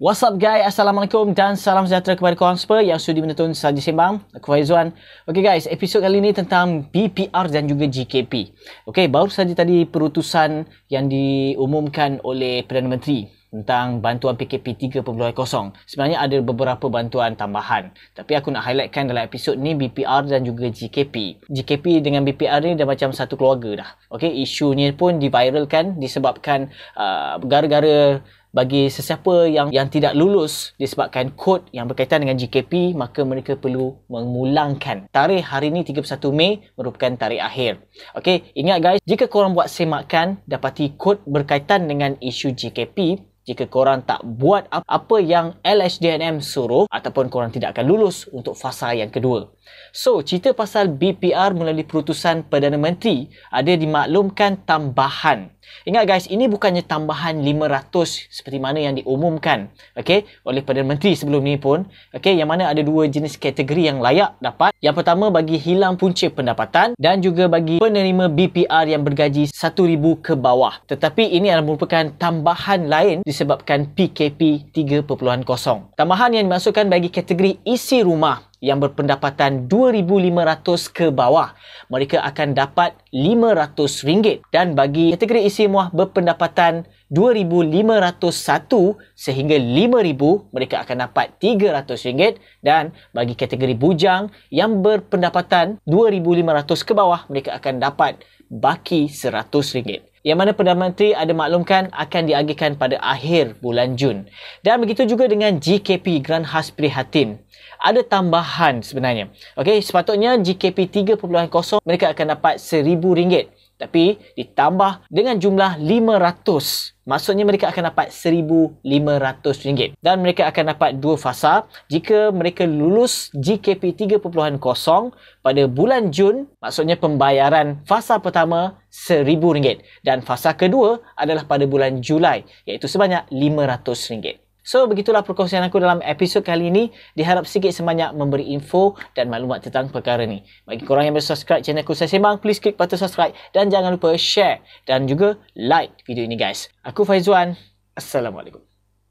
What's up guys, Assalamualaikum dan salam sejahtera kepada korang semua yang sudi menonton Saja Sembang, aku Faizuan Ok guys, episod kali ini tentang BPR dan juga GKP Ok, baru saja tadi perutusan yang diumumkan oleh Perdana Menteri tentang bantuan PKP 3.0. Sebenarnya ada beberapa bantuan tambahan. Tapi aku nak highlightkan dalam episod ni BPR dan juga GKP. GKP dengan BPR ni dah macam satu keluarga dah. Okay, isu ni pun diviralkan disebabkan uh, gara-gara bagi sesiapa yang yang tidak lulus disebabkan kod yang berkaitan dengan GKP maka mereka perlu mengulangkan tarikh hari ini 31 Mei merupakan tarikh akhir okey ingat guys jika korang buat semakan dapati kod berkaitan dengan isu GKP jika korang tak buat apa yang LHDNM suruh ataupun korang tidak akan lulus untuk fasa yang kedua. So, cerita pasal BPR melalui perutusan Perdana Menteri ada dimaklumkan tambahan. Ingat guys, ini bukannya tambahan 500 seperti mana yang diumumkan okay, oleh Perdana Menteri sebelum ni pun. Okay, yang mana ada dua jenis kategori yang layak dapat. Yang pertama bagi hilang punca pendapatan dan juga bagi penerima BPR yang bergaji RM1,000 ke bawah. Tetapi ini adalah merupakan tambahan lain disebabkan PKP 3.0. Tambahan yang dimasukkan bagi kategori isi rumah yang berpendapatan 2500 ke bawah, mereka akan dapat RM500 dan bagi kategori isi rumah berpendapatan 2501 sehingga 5000 mereka akan dapat RM300 dan bagi kategori bujang yang berpendapatan 2500 ke bawah mereka akan dapat baki RM100 yang mana Perdana Menteri ada maklumkan akan diagihkan pada akhir bulan Jun. Dan begitu juga dengan GKP Grand Khas Prihatin. Ada tambahan sebenarnya. Okey, sepatutnya GKP 3.0 mereka akan dapat RM1000 tapi ditambah dengan jumlah 500 maksudnya mereka akan dapat 1500 ringgit dan mereka akan dapat dua fasa jika mereka lulus GKP 3.0 pada bulan Jun maksudnya pembayaran fasa pertama 1000 ringgit dan fasa kedua adalah pada bulan Julai iaitu sebanyak 500 ringgit So, begitulah perkongsian aku dalam episod kali ini. Diharap sikit sebanyak memberi info dan maklumat tentang perkara ni. Bagi korang yang belum subscribe channel aku saya sembang, please klik button subscribe dan jangan lupa share dan juga like video ini guys. Aku Faizuan. Assalamualaikum.